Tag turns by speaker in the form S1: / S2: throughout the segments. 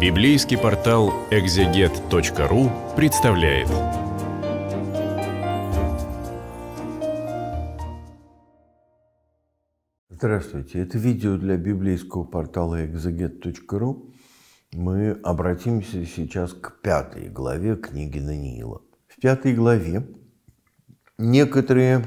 S1: Библейский портал экзегет.ру представляет. Здравствуйте. Это видео для библейского портала экзегет.ру. Мы обратимся сейчас к пятой главе книги Наниила. В пятой главе некоторые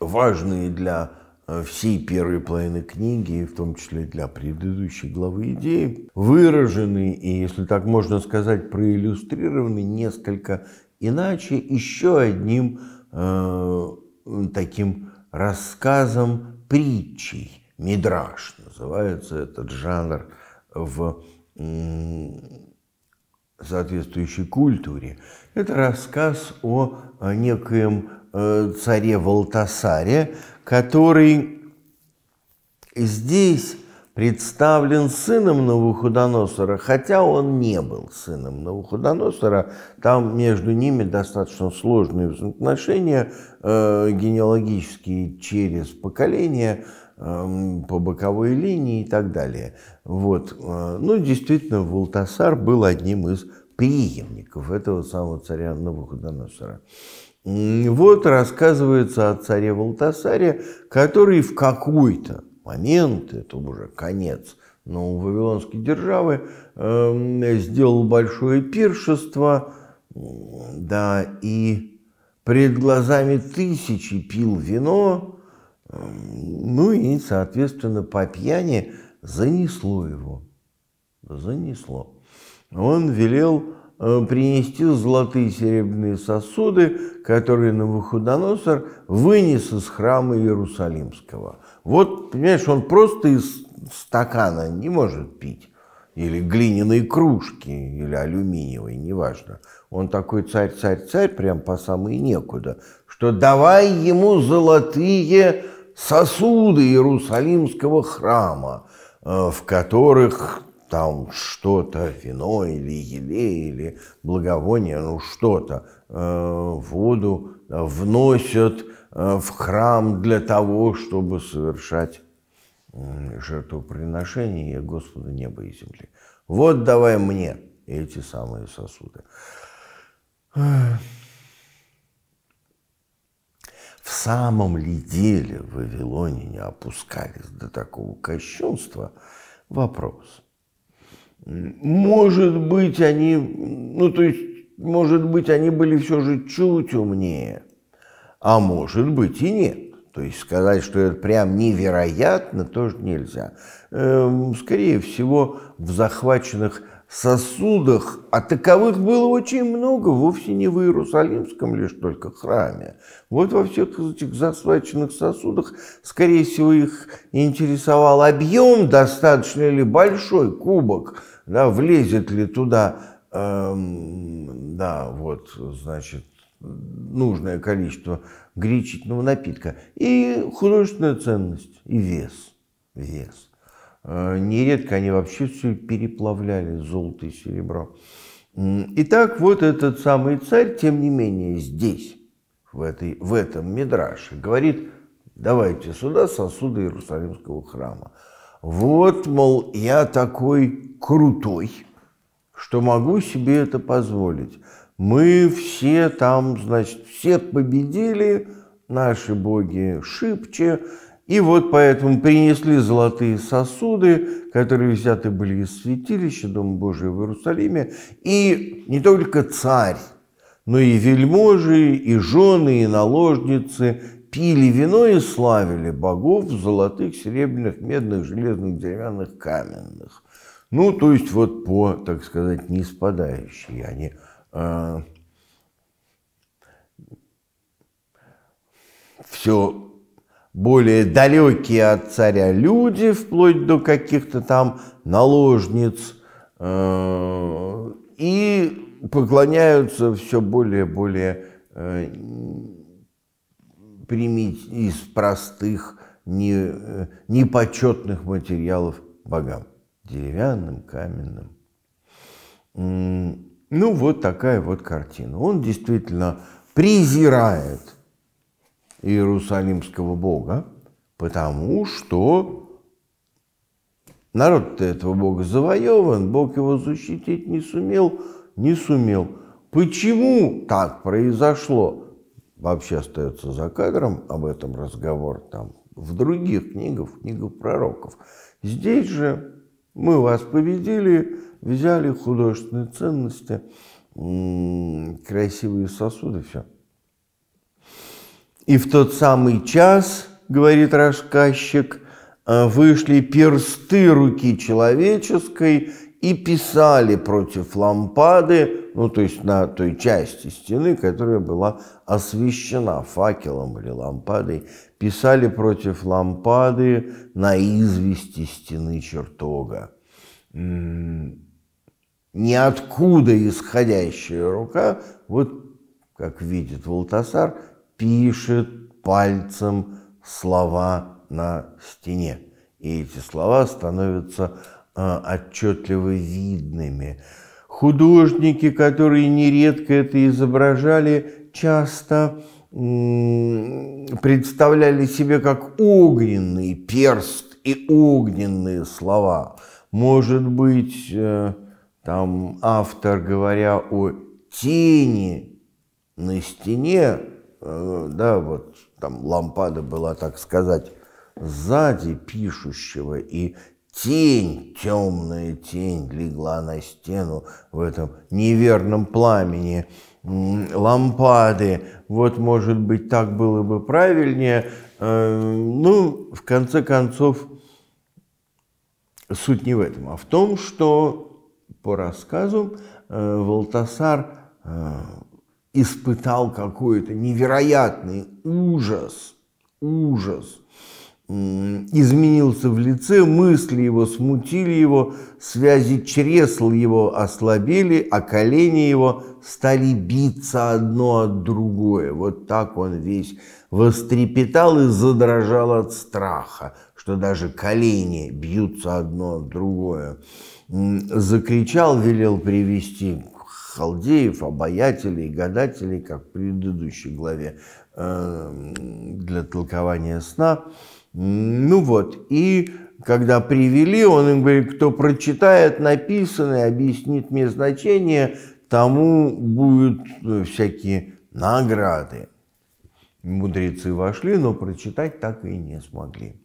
S1: важные для Э, всей первой половины книги, в том числе для предыдущей главы идеи, выражены и, если так можно сказать, проиллюстрированы несколько иначе еще одним э, таким рассказом притчей. Мидраж называется этот жанр в соответствующей культуре. Это рассказ о, о некоем э, царе Валтасаре, который здесь представлен сыном Навуходоносора, хотя он не был сыном Навуходоносора. Там между ними достаточно сложные взаимоотношения э, генеалогические через поколения – Эм, по боковой линии и так далее. Вот. Э, ну, действительно, Валтасар был одним из преемников этого самого царя Навуходоносора. Вот рассказывается о царе Валтасаре, который в какой-то момент, это уже конец но у вавилонской державы, эм, сделал большое пиршество, да, и пред глазами тысячи пил вино, Эм, ну и, соответственно, по пьяни занесло его. Занесло. Он велел э, принести золотые и серебряные сосуды, которые Навуходоносор вынес из храма Иерусалимского. Вот, понимаешь, он просто из стакана не может пить. Или глиняные кружки, или алюминиевые, неважно. Он такой царь-царь-царь, прям по самой некуда, что давай ему золотые сосуды Иерусалимского храма, э, в которых там что-то, вино или еле или благовоние, ну что-то, э, воду вносят э, в храм для того, чтобы совершать жертвоприношение Господу неба и земли. Вот давай мне эти самые сосуды в самом ли деле в Вавилоне не опускались до такого кощунства, вопрос. Может быть, они, ну то есть, может быть, они были все же чуть умнее, а может быть и нет. То есть сказать, что это прям невероятно, тоже нельзя. Эм, скорее всего, в захваченных сосудах, а таковых было очень много, вовсе не в Иерусалимском лишь только храме. Вот во всех этих засваченных сосудах, скорее всего, их интересовал объем, достаточно ли большой кубок, да, влезет ли туда, эм, да, вот, значит, нужное количество гречительного напитка. И художественная ценность, и вес, вес. Э, нередко они вообще все переплавляли, золото и серебро. Итак, вот этот самый царь, тем не менее, здесь, в, этой, в этом Мидраше, говорит, давайте сюда сосуды Иерусалимского храма. Вот, мол, я такой крутой, что могу себе это позволить. Мы все там, значит, все победили, наши боги шибче, и вот поэтому принесли золотые сосуды, которые взяты были из святилища Дома Божия в Иерусалиме. И не только царь, но и вельможи, и жены, и наложницы пили вино и славили богов в золотых, серебряных, медных, железных, деревянных, каменных. Ну, то есть вот по, так сказать, неиспадающей они... А, все более далекие от царя люди, вплоть до каких-то там наложниц, э, и поклоняются все более-более э, примить из простых, не, э, непочетных материалов богам. Деревянным, каменным. Ну, вот такая вот картина. Он действительно презирает иерусалимского бога, потому что народ этого бога завоеван, бог его защитить не сумел, не сумел. Почему так произошло? Вообще остается за кадром об этом разговор там в других книгах, книгах пророков. Здесь же мы вас победили, взяли художественные ценности, красивые сосуды, все. И в тот самый час, говорит рассказчик, э, вышли персты руки человеческой и писали против лампады, ну то есть на той части стены, которая была освещена факелом или лампадой, писали против лампады на извести стены чертога. Ниоткуда исходящая рука, вот как видит Волтасар, пишет пальцем слова на стене. И эти слова становятся а, отчетливо видными. Художники, которые нередко это изображали, часто представляли себе как огненный перст и огненные слова. Может быть, э, там автор, говоря о тени на стене, Э, да, вот там лампада была, так сказать, сзади пишущего, и тень, темная тень легла на стену в этом неверном пламени лампады. Вот, может быть, так было бы правильнее. Э, ну, в конце концов, суть не в этом, а в том, что по рассказу э, Валтасар испытал какой-то невероятный ужас, ужас, изменился в лице, мысли его смутили его, связи чресл его ослабели, а колени его стали биться одно от другое. Вот так он весь вострепетал и задрожал от страха, что даже колени бьются одно от другое. Закричал, велел привести халдеев, обаятелей, гадателей, как в предыдущей главе э, для толкования сна. Ну вот, и когда привели, он им говорит, кто прочитает написанное, объяснит мне значение, тому будут э, всякие награды. Мудрецы вошли, но прочитать так и не смогли.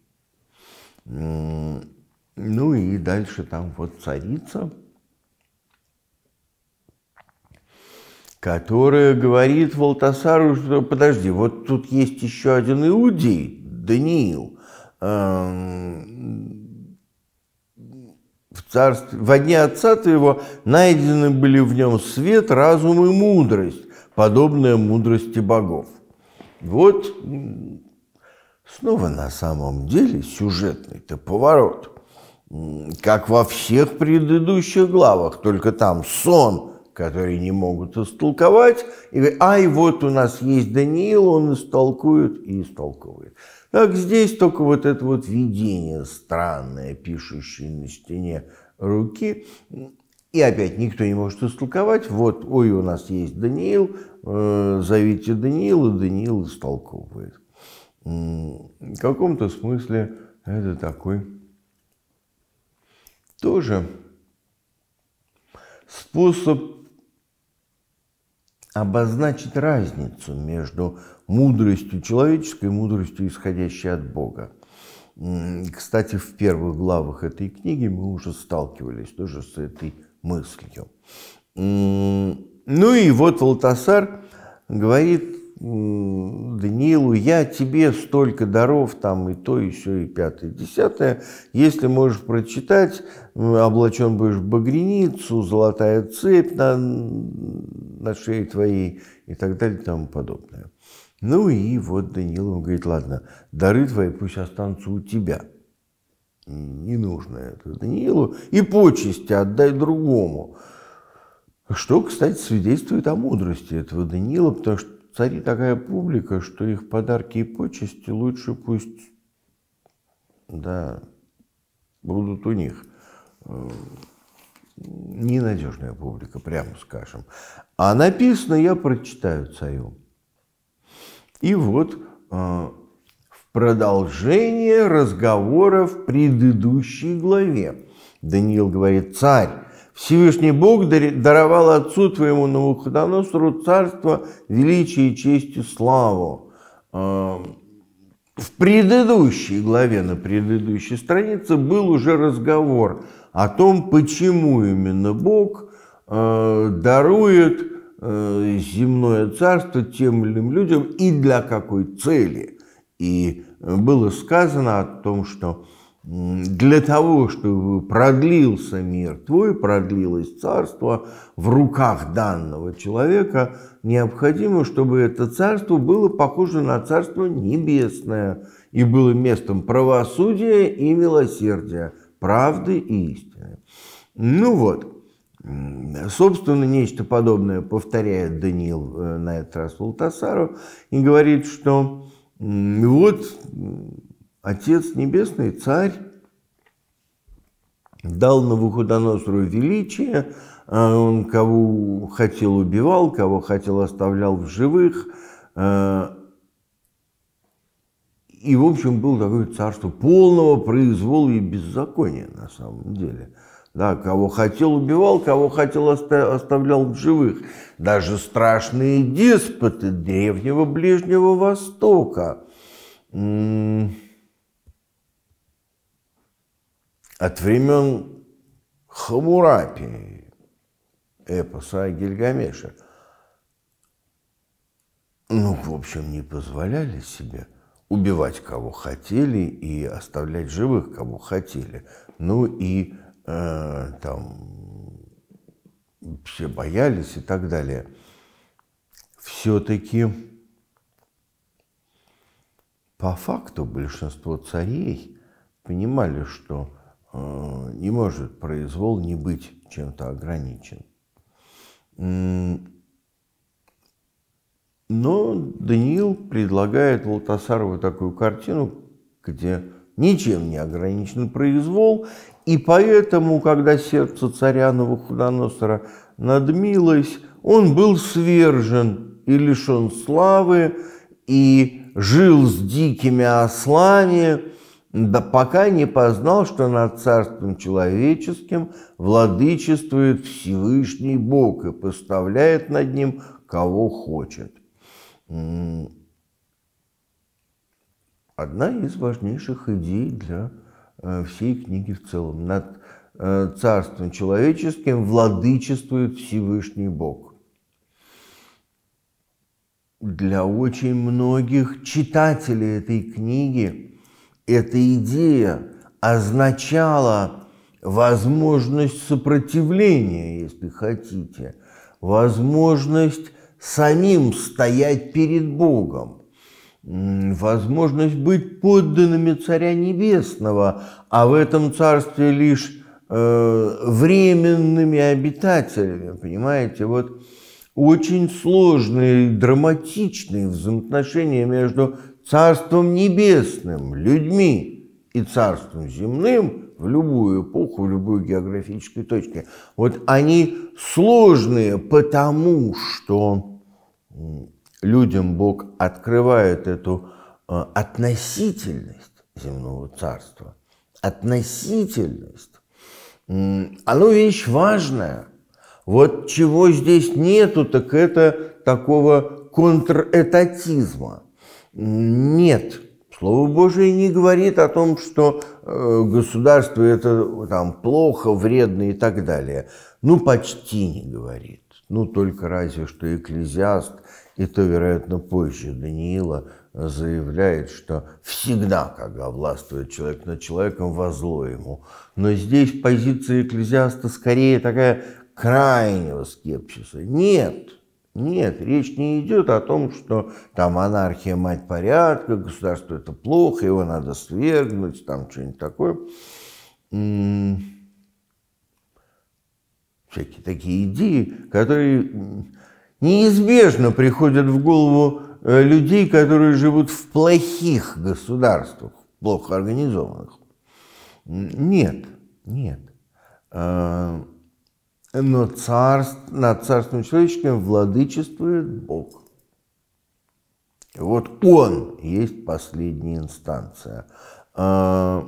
S1: Ну и дальше там вот царица – которая говорит Волтасару, что подожди, вот тут есть еще один иудей, Даниил, эм, в царстве, в одни отца твоего найдены были в нем свет, разум и мудрость, подобная мудрости богов. Вот снова на самом деле сюжетный-то поворот, как во всех предыдущих главах, только там сон – которые не могут истолковать, и говорят, ай, вот у нас есть Даниил, он истолкует и истолковывает. Так здесь только вот это вот видение странное, пишущее на стене руки, и опять никто не может истолковать, вот, ой, у нас есть Даниил, э, зовите Даниила, Даниил истолковывает. В каком-то смысле это такой тоже способ обозначить разницу между мудростью человеческой и мудростью, исходящей от Бога. Кстати, в первых главах этой книги мы уже сталкивались тоже с этой мыслью. Ну и вот Алтасар говорит, Даниилу, я тебе столько даров, там и то, и все, и пятое, и десятое. Если можешь прочитать, облачен будешь в багреницу, золотая цепь на, на шее твоей и так далее и тому подобное. Ну и вот Даниил, говорит, ладно, дары твои пусть останутся у тебя. Не нужно это Даниилу. И почести отдай другому. Что, кстати, свидетельствует о мудрости этого Даниила, потому что царит такая публика, что их подарки и почести лучше пусть да, будут у них. Э, ненадежная публика, прямо скажем. А написано я прочитаю царю. И вот э, в продолжение разговора в предыдущей главе Даниил говорит, царь, Всевышний Бог даровал отцу твоему Навуходоносору царство, величие, честь и славу. Эм, в предыдущей главе, на предыдущей странице, был уже разговор о том, почему именно Бог э, дарует э, земное царство тем или иным людям и для какой цели. И э, было сказано о том, что для того, чтобы продлился мир твой, продлилось царство в руках данного человека, необходимо, чтобы это царство было похоже на царство небесное и было местом правосудия и милосердия, правды и истины. Ну вот, Собственно, нечто подобное повторяет Даниил э, на этот раз Лутасару и говорит, что вот Отец Небесный, Царь, дал Навуходоносору величие, а он кого хотел убивал, кого хотел оставлял в живых, а, и, в общем, было такое царство полного произвола и беззакония на самом деле. Да, кого хотел убивал, кого хотел оставлял в живых. Даже страшные деспоты древнего Ближнего Востока. от времен Хамурапи, эпоса Гильгамеша. Ну, в общем, не позволяли себе убивать кого хотели и оставлять живых кого хотели. Ну и э, там все боялись и так далее. Все-таки по факту большинство царей понимали, что Э, не может произвол не быть чем-то ограничен. Но Даниил предлагает Латасарову такую картину, где ничем не ограничен произвол, и поэтому, когда сердце царя Навуходоносора надмилось, он был свержен и лишен славы, и жил с дикими ослами, да пока не познал, что над царством человеческим владычествует Всевышний Бог и поставляет над ним кого хочет. Одна из важнейших идей для э, всей книги в целом. Над э, царством человеческим владычествует Всевышний Бог. Для очень многих читателей этой книги – эта идея означала возможность сопротивления, если хотите, возможность самим стоять перед Богом, возможность быть подданными Царя Небесного, а в этом царстве лишь э, временными обитателями, понимаете, вот очень сложные, драматичные взаимоотношения между Царством небесным, людьми и царством земным в любую эпоху, в любой географической точке. Вот они сложные, потому что людям Бог открывает эту э, относительность земного царства. Относительность. Оно вещь важная. Вот чего здесь нету, так это такого контретатизма. Нет, Слово Божие не говорит о том, что э, государство это там плохо, вредно и так далее. Ну, почти не говорит. Ну, только разве что экклезиаст, и то, вероятно, позже Даниила заявляет, что всегда, когда властвует человек над человеком, во зло ему. Но здесь позиция экклезиаста скорее такая крайнего скепсиса. Нет, нет, речь не идет о том, что там анархия мать порядка, государство это плохо, его надо свергнуть, там что-нибудь такое. Всякие такие идеи, которые неизбежно приходят в голову э, людей, которые живут в плохих государствах, плохо организованных. Нет, нет. А, но царств, над царством человеческим владычествует Бог. Вот Он есть последняя инстанция. А,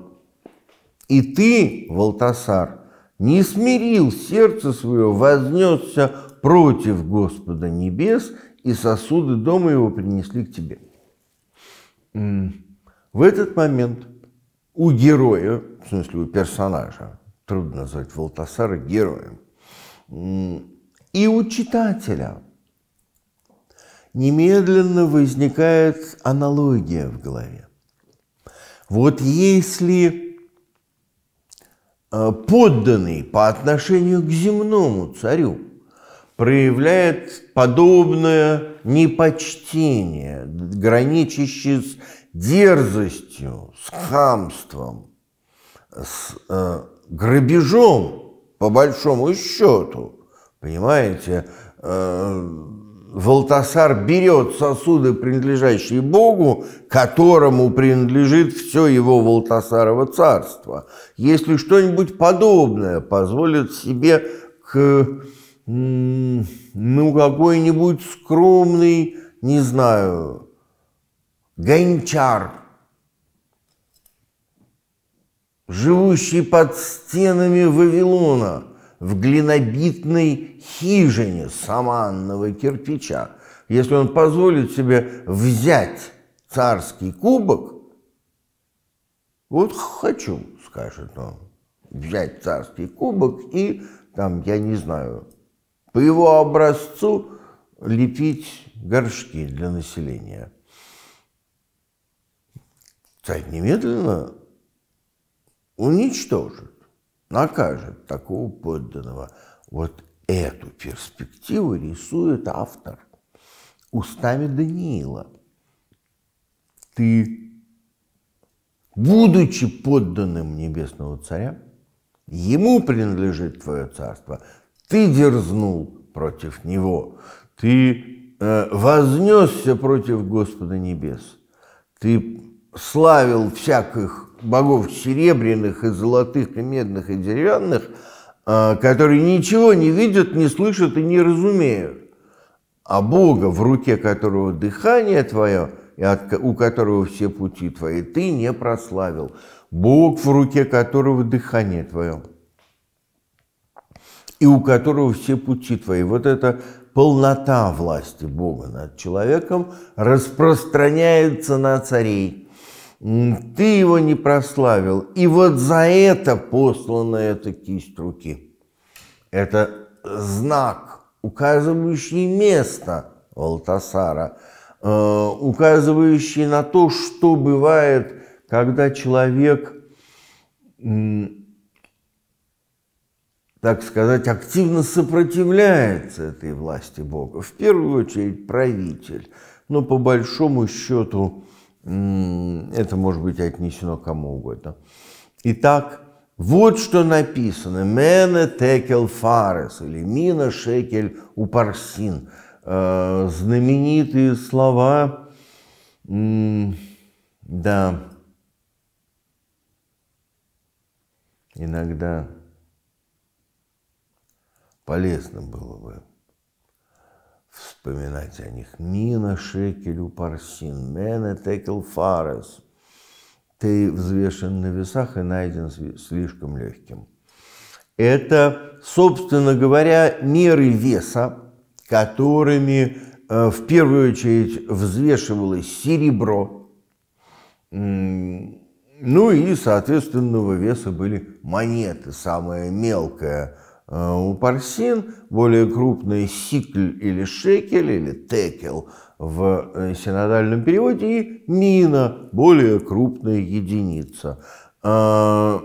S1: и ты, Валтасар, не смирил сердце свое, вознесся против Господа небес, и сосуды дома его принесли к тебе. В этот момент у героя, в смысле у персонажа, трудно назвать Валтасара героем, и у читателя немедленно возникает аналогия в голове. Вот если э, подданный по отношению к земному царю проявляет подобное непочтение, граничащее с дерзостью, с хамством, с э, грабежом, по большому счету. Понимаете, э, Валтасар берет сосуды, принадлежащие Богу, которому принадлежит все его Валтасарова царство. Если что-нибудь подобное позволит себе к ну, какой-нибудь скромный, не знаю, гончар живущий под стенами Вавилона в глинобитной хижине саманного кирпича, если он позволит себе взять царский кубок, вот хочу, скажет он, взять царский кубок и, там, я не знаю, по его образцу лепить горшки для населения. Царь немедленно уничтожит, накажет такого подданного. Вот эту перспективу рисует автор устами Даниила. Ты, будучи подданным небесного царя, ему принадлежит твое царство, ты дерзнул против него, ты э, вознесся против Господа небес, ты славил всяких богов серебряных и золотых и медных и деревянных, а, которые ничего не видят, не слышат и не разумеют, а Бога, в руке которого дыхание твое, и от, у которого все пути твои, ты не прославил. Бог, в руке которого дыхание твое, и у которого все пути твои. Вот это полнота власти Бога над человеком распространяется на царей ты его не прославил. И вот за это послана эта кисть руки. Это знак, указывающий место Валтасара, э, указывающий на то, что бывает, когда человек, так сказать, активно сопротивляется этой власти Бога. В первую очередь правитель, но по большому счету это может быть отнесено кому угодно. Итак, вот что написано. «Мене текел фарес» или «Мина шекель упарсин». Э, знаменитые слова, да, иногда полезно было бы вспоминать о них. Мина шекелю парсин, мене текел фарес. Ты взвешен на весах и найден слишком легким. Это, собственно говоря, меры веса, которыми э, в первую очередь взвешивалось серебро, ну и соответственного веса были монеты, самая мелкая Э, у парсин более крупный сикль или шекель или текел в э, синодальном переводе и мина более крупная единица. Э,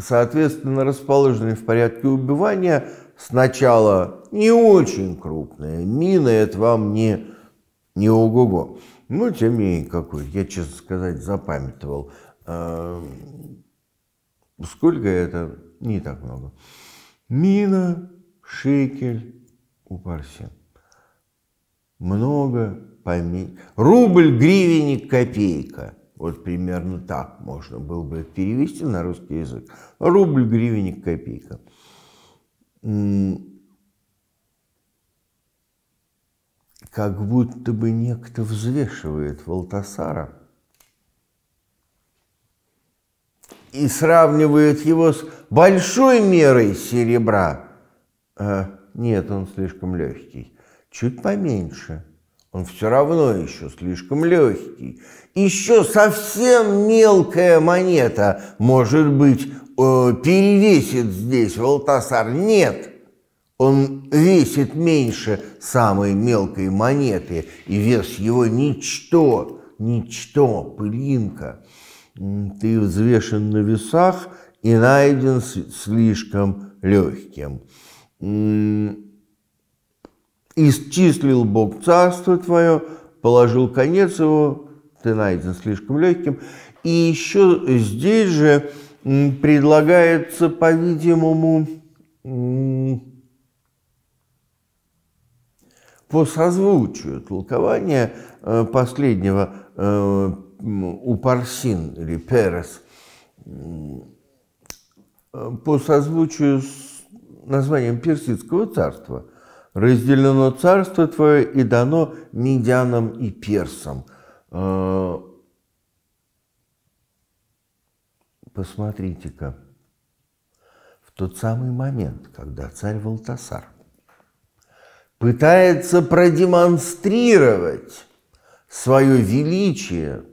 S1: соответственно, расположенные в порядке убивания сначала не очень крупные мина, это вам не, не ого-го. Но ну, тем не менее, какой, я, честно сказать, запамятовал Сколько это? Не так много. Мина, шекель, упарсин. Много поменьше. Рубль, гривенник, копейка. Вот примерно так можно было бы перевести на русский язык. Рубль, гривенник, копейка. Как будто бы некто взвешивает Валтасара – и сравнивают его с большой мерой серебра. А, нет, он слишком легкий. Чуть поменьше. Он все равно еще слишком легкий. Еще совсем мелкая монета, может быть, э, перевесит здесь Валтасар. Нет, он весит меньше самой мелкой монеты, и вес его ничто, ничто, пылинка ты взвешен на весах и найден слишком легким. Исчислил Бог царство твое, положил конец его, ты найден слишком легким. И еще здесь же предлагается, по-видимому, по созвучию толкования э, последнего э, у Парсин или Перес э, по созвучию с названием персидского царства. «Разделено царство твое и дано медянам и персам». Э, посмотрите-ка, в тот самый момент, когда царь Валтасар пытается продемонстрировать свое величие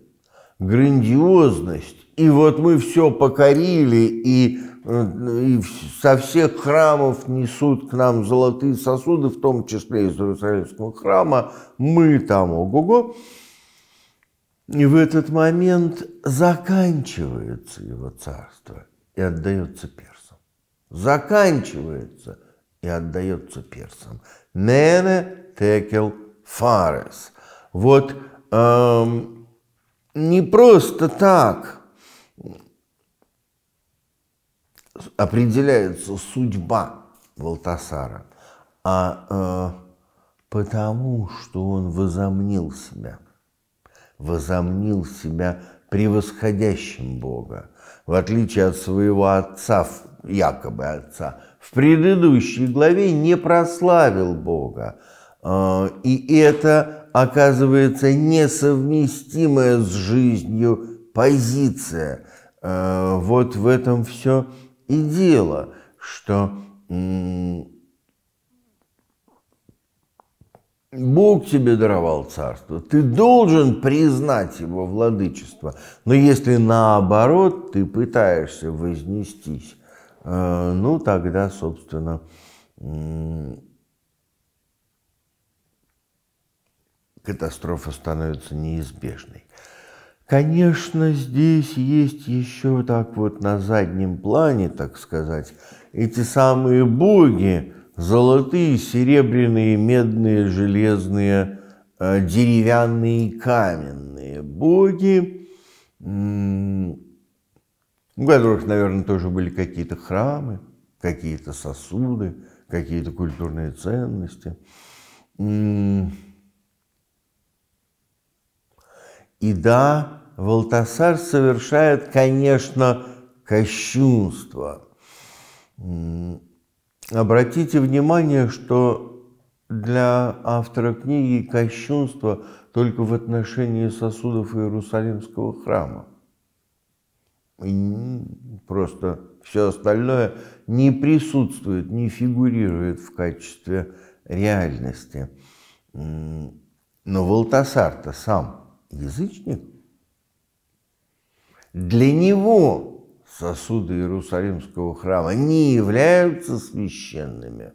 S1: грандиозность. И вот мы все покорили, и, э, и со всех храмов несут к нам золотые сосуды, в том числе из Иерусалимского храма, мы там, ого-го. И в этот момент заканчивается его царство и отдается персам. Заканчивается и отдается персам. Нене текел фарес. Вот эм, не просто так определяется судьба Валтасара, а э, потому, что он возомнил себя, возомнил себя превосходящим Бога, в отличие от своего отца, якобы отца, в предыдущей главе не прославил Бога. Э, и это оказывается несовместимая с жизнью позиция. Э, вот в этом все и дело, что Бог тебе даровал царство, ты должен признать его владычество. Но если наоборот ты пытаешься вознестись, э, ну тогда, собственно, катастрофа становится неизбежной. Конечно, здесь есть еще так вот на заднем плане, так сказать, эти самые боги, золотые, серебряные, медные, железные, э, деревянные каменные боги, у которых, наверное, тоже были какие-то храмы, какие-то сосуды, какие-то культурные ценности. И да, Валтасар совершает, конечно, кощунство. Обратите внимание, что для автора книги кощунство только в отношении сосудов Иерусалимского храма. И просто все остальное не присутствует, не фигурирует в качестве реальности. Но Валтасар-то сам язычник, для него сосуды Иерусалимского храма не являются священными.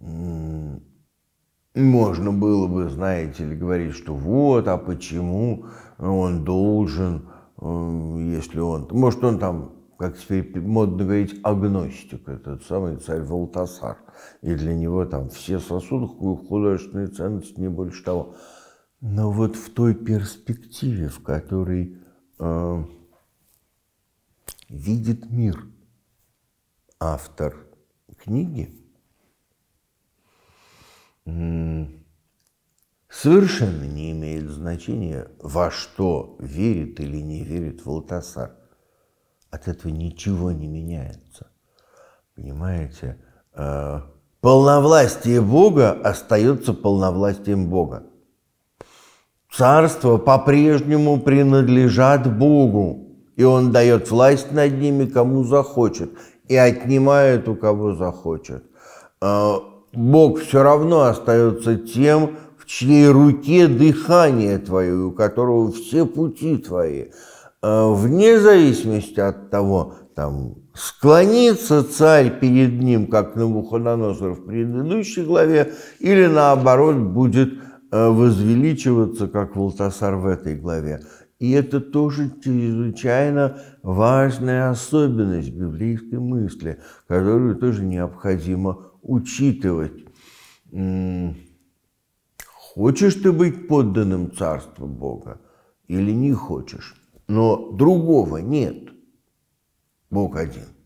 S1: Можно было бы, знаете ли, говорить, что вот, а почему он должен, э, если он... Может, он там, как теперь модно говорить, агностик, этот самый царь Валтасар. И для него там все сосуды, художественные ценности, не больше того. Но вот в той перспективе, в которой э, видит мир автор книги, совершенно не имеет значения, во что верит или не верит Волтасар. От этого ничего не меняется. Понимаете? Э, полновластие Бога остается полновластием Бога. Царство по-прежнему принадлежат Богу, и Он дает власть над ними, кому захочет, и отнимает у кого захочет. А, Бог все равно остается тем, в чьей руке дыхание твое, у которого все пути твои. А, вне зависимости от того, там, склонится царь перед ним, как Навуходоносор в предыдущей главе, или наоборот будет Э, возвеличиваться, как Волтасар в этой главе. И это тоже чрезвычайно важная особенность библейской мысли, которую тоже необходимо учитывать. Хочешь ты быть подданным Царству Бога или не хочешь? Но другого нет. Бог один.